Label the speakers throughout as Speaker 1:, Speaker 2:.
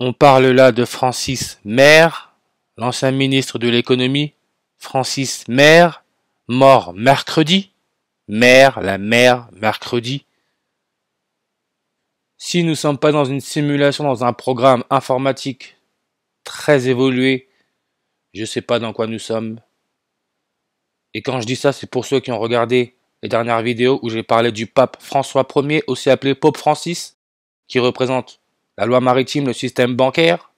Speaker 1: On parle là de Francis Maire, l'ancien ministre de l'économie. Francis Maire, mort mercredi. Maire, la mère, mercredi. Si nous ne sommes pas dans une simulation, dans un programme informatique très évolué, je ne sais pas dans quoi nous sommes. Et quand je dis ça, c'est pour ceux qui ont regardé les dernières vidéos où j'ai parlé du pape François Ier, aussi appelé Pope Francis, qui représente la loi maritime, le système bancaire.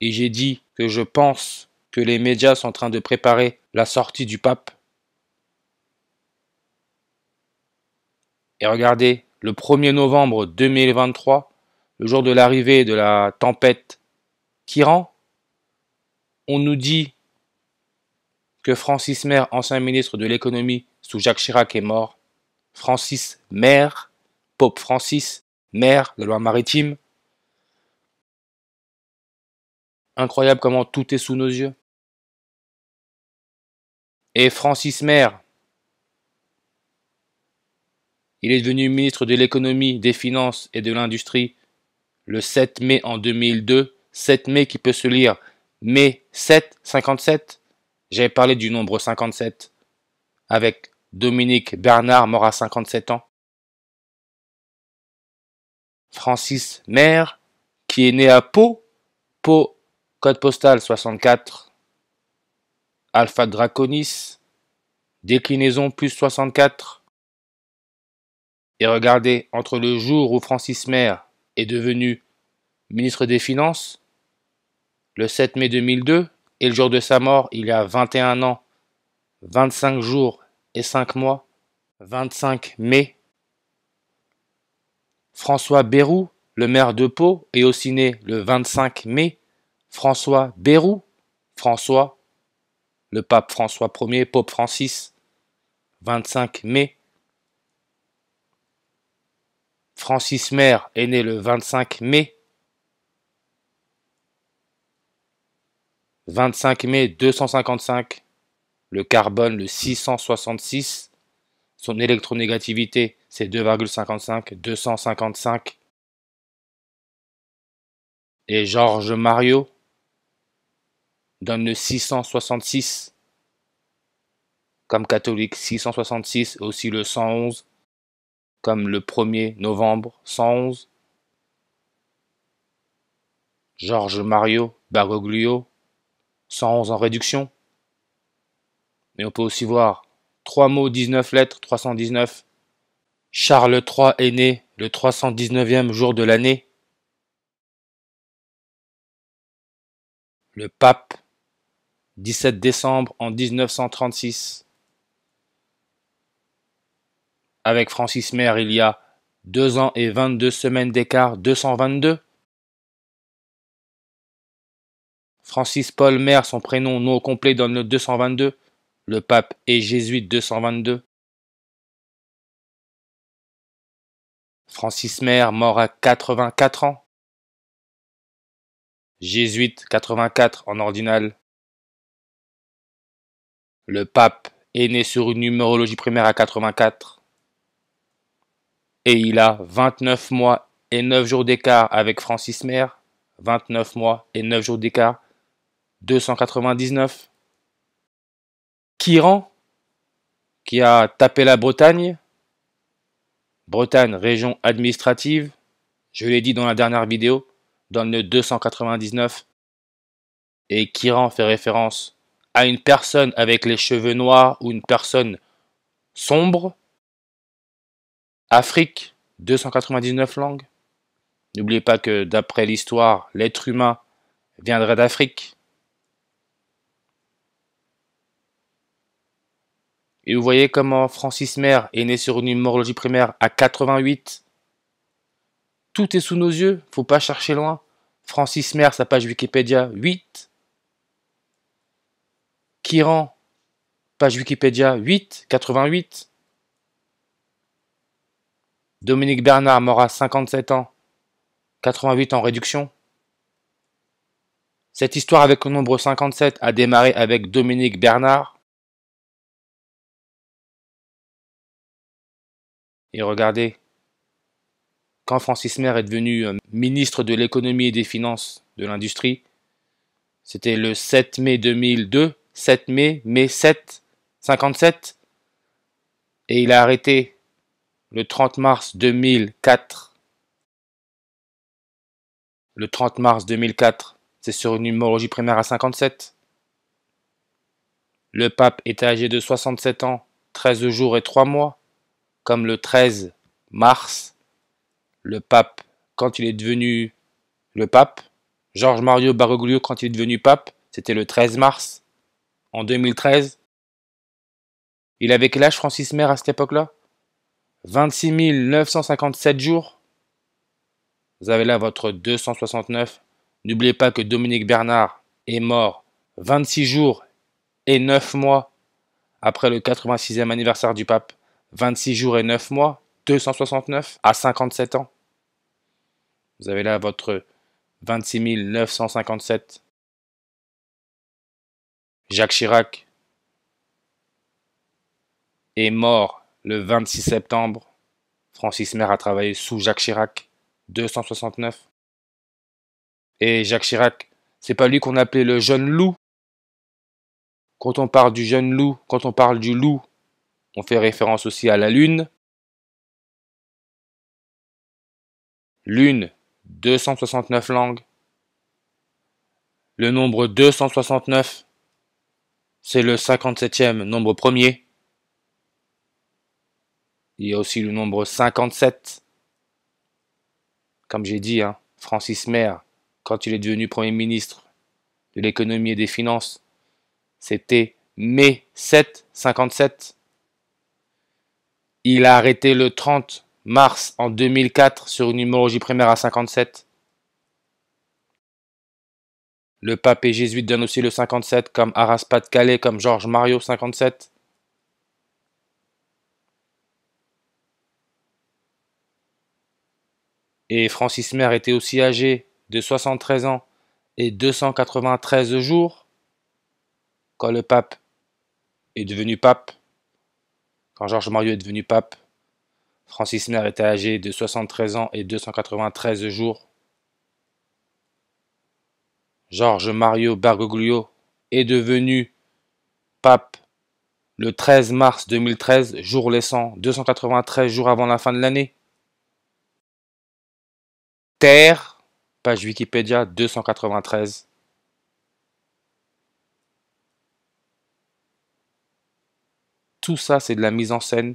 Speaker 1: Et j'ai dit que je pense que les médias sont en train de préparer la sortie du pape. Et regardez, le 1er novembre 2023, le jour de l'arrivée de la tempête Kiran, on nous dit que Francis Maire, ancien ministre de l'économie sous Jacques Chirac, est mort. Francis Maire, Pope Francis, Maire la loi maritime Incroyable comment tout est sous nos yeux. Et Francis Maire, il est devenu ministre de l'économie, des finances et de l'industrie le 7 mai en 2002. 7 mai qui peut se lire mai 7, 57. J'avais parlé du nombre 57 avec Dominique Bernard, mort à 57 ans. Francis Maire, qui est né à Pau, Pau, code postal 64, Alpha Draconis, déclinaison plus 64. Et regardez, entre le jour où Francis Maire est devenu ministre des Finances, le 7 mai 2002, et le jour de sa mort, il y a 21 ans, 25 jours et 5 mois, 25 mai François Bérou, le maire de Pau, est aussi né le 25 mai. François Bérou, François, le pape François Ier, pape Francis, 25 mai. Francis Maire est né le 25 mai. 25 mai 255, le carbone le 666, son électronégativité, c'est 2,55, 255. Et Georges Mario donne le 666 comme catholique, 666, aussi le 111 comme le 1er novembre, 111. Georges Mario Baroglio, 111 en réduction. Mais on peut aussi voir 3 mots, 19 lettres, 319. Charles III est né le 319e jour de l'année. Le pape, 17 décembre en 1936. Avec Francis Maire, il y a 2 ans et 22 semaines d'écart, 222. Francis Paul Maire, son prénom, nom complet donne le 222 le pape est jésuite 222. Francis Maire, mort à 84 ans. Jésuite 84 en ordinal. Le pape est né sur une numérologie primaire à 84. Et il a 29 mois et 9 jours d'écart avec Francis Maire. 29 mois et 9 jours d'écart. 299. Kiran, qui a tapé la Bretagne. Bretagne, région administrative. Je l'ai dit dans la dernière vidéo, dans le 299. Et Kiran fait référence à une personne avec les cheveux noirs ou une personne sombre. Afrique, 299 langues. N'oubliez pas que d'après l'histoire, l'être humain viendrait d'Afrique. Et vous voyez comment Francis Maire est né sur une humorologie primaire à 88. Tout est sous nos yeux, faut pas chercher loin. Francis Maire, sa page Wikipédia, 8. Kiran, page Wikipédia, 8, 88. Dominique Bernard, mort à 57 ans, 88 en réduction. Cette histoire avec le nombre 57 a démarré avec Dominique Bernard. Et regardez, quand Francis Maire est devenu euh, ministre de l'économie et des finances de l'industrie, c'était le 7 mai 2002, 7 mai, mai 7, 57, et il a arrêté le 30 mars 2004. Le 30 mars 2004, c'est sur une numérologie primaire à 57. Le pape était âgé de 67 ans, 13 jours et 3 mois comme le 13 mars, le pape, quand il est devenu le pape, Georges Mario Baroglio, quand il est devenu pape, c'était le 13 mars, en 2013. Il avait quel âge Francis Maire à cette époque-là 26 957 jours. Vous avez là votre 269. N'oubliez pas que Dominique Bernard est mort 26 jours et 9 mois après le 86e anniversaire du pape. 26 jours et 9 mois, 269 à 57 ans. Vous avez là votre 26 957. Jacques Chirac est mort le 26 septembre. Francis Maire a travaillé sous Jacques Chirac, 269. Et Jacques Chirac, c'est pas lui qu'on appelait le jeune loup. Quand on parle du jeune loup, quand on parle du loup, on fait référence aussi à la Lune. Lune, 269 langues. Le nombre 269, c'est le 57e nombre premier. Il y a aussi le nombre 57. Comme j'ai dit, hein, Francis Maire, quand il est devenu Premier ministre de l'économie et des finances, c'était mai 7, 57. Il a arrêté le 30 mars en 2004 sur une numérologie primaire à 57. Le pape et jésuite donnent aussi le 57 comme Araspat Calais, comme Georges Mario 57. Et Francis Maire était aussi âgé de 73 ans et 293 jours quand le pape est devenu pape quand Georges Mario est devenu pape, Francis Mer était âgé de 73 ans et 293 jours. Georges Mario Bergoglio est devenu pape le 13 mars 2013, jour laissant 293 jours avant la fin de l'année. Terre, page Wikipédia 293. Tout ça, c'est de la mise en scène.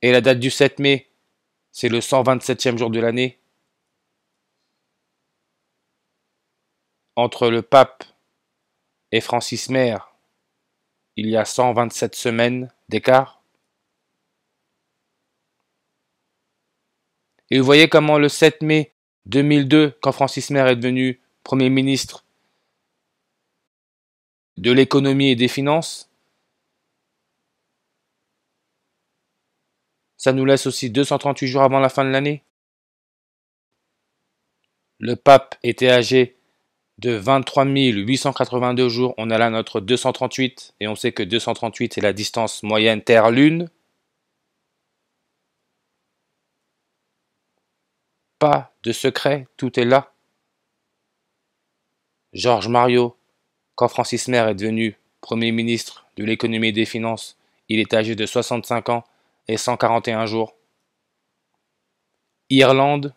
Speaker 1: Et la date du 7 mai, c'est le 127e jour de l'année. Entre le pape et Francis Maire, il y a 127 semaines d'écart. Et vous voyez comment le 7 mai 2002, quand Francis Maire est devenu Premier ministre de l'économie et des finances, Ça nous laisse aussi 238 jours avant la fin de l'année. Le pape était âgé de 23 882 jours. On a là notre 238 et on sait que 238 est la distance moyenne Terre-Lune. Pas de secret, tout est là. Georges Mario, quand Francis Maire est devenu Premier ministre de l'économie et des finances, il est âgé de 65 ans et 141 jours. Irlande,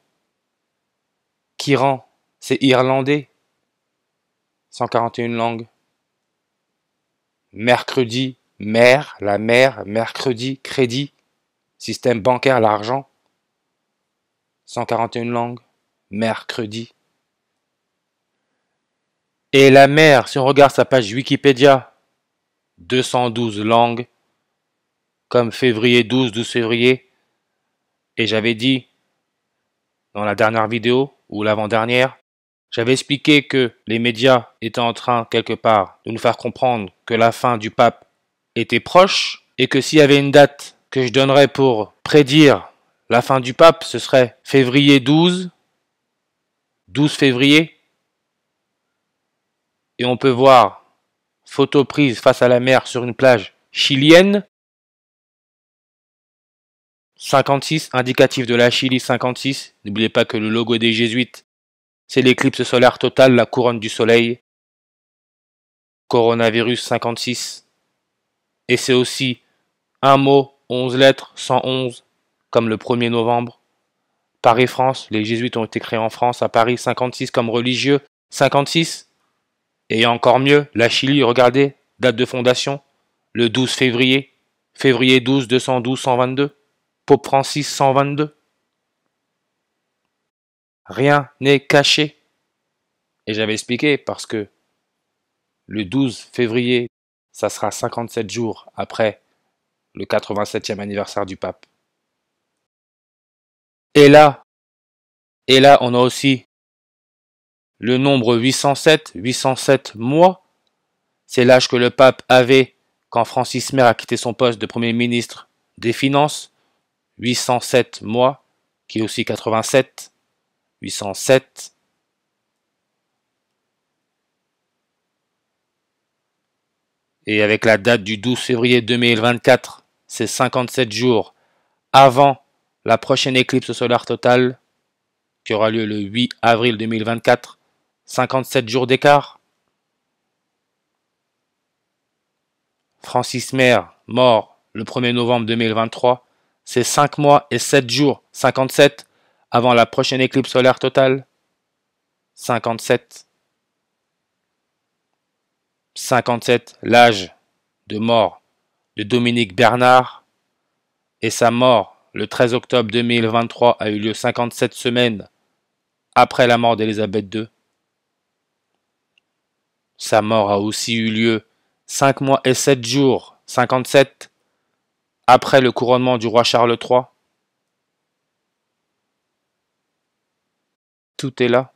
Speaker 1: Kiran, c'est irlandais, 141 langues. Mercredi, mer, la mer, mercredi, crédit, système bancaire, l'argent, 141 langues, mercredi. Et la mer, si on regarde sa page Wikipédia, 212 langues, comme février 12, 12 février. Et j'avais dit, dans la dernière vidéo, ou l'avant-dernière, j'avais expliqué que les médias étaient en train, quelque part, de nous faire comprendre que la fin du pape était proche, et que s'il y avait une date que je donnerais pour prédire la fin du pape, ce serait février 12, 12 février. Et on peut voir, photo prise face à la mer sur une plage chilienne, 56, indicatif de la Chili 56. N'oubliez pas que le logo des Jésuites, c'est l'éclipse solaire totale, la couronne du soleil. Coronavirus 56. Et c'est aussi un mot, 11 lettres, 111, comme le 1er novembre. Paris, France, les Jésuites ont été créés en France, à Paris 56 comme religieux, 56. Et encore mieux, la Chili, regardez, date de fondation, le 12 février, février 12, 212, 122. Pope Francis 122. Rien n'est caché. Et j'avais expliqué parce que le 12 février, ça sera 57 jours après le 87e anniversaire du pape. Et là, et là, on a aussi le nombre 807, 807 mois. C'est l'âge que le pape avait quand Francis Maire a quitté son poste de Premier ministre des Finances 807 mois, qui est aussi 87, 807, et avec la date du 12 février 2024, c'est 57 jours avant la prochaine éclipse solaire totale qui aura lieu le 8 avril 2024, 57 jours d'écart. Francis Maire, mort le 1er novembre 2023, c'est 5 mois et 7 jours, 57, avant la prochaine éclipse solaire totale 57. 57, l'âge de mort de Dominique Bernard et sa mort le 13 octobre 2023 a eu lieu 57 semaines après la mort d'Elisabeth II. Sa mort a aussi eu lieu 5 mois et 7 jours, 57, après le couronnement du roi Charles III. Tout est là.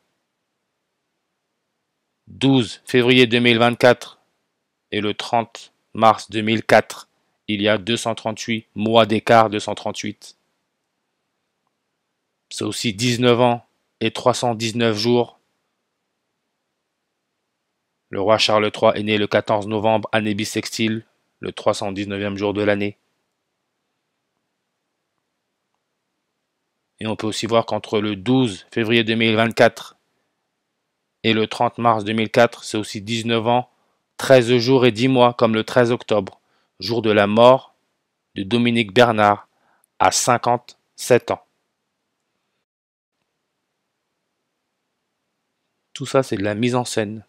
Speaker 1: 12 février 2024 et le 30 mars 2004, il y a 238 mois d'écart, 238. C'est aussi 19 ans et 319 jours. Le roi Charles III est né le 14 novembre, année bissextile, le 319e jour de l'année. Et on peut aussi voir qu'entre le 12 février 2024 et le 30 mars 2004, c'est aussi 19 ans, 13 jours et 10 mois, comme le 13 octobre, jour de la mort de Dominique Bernard, à 57 ans. Tout ça, c'est de la mise en scène.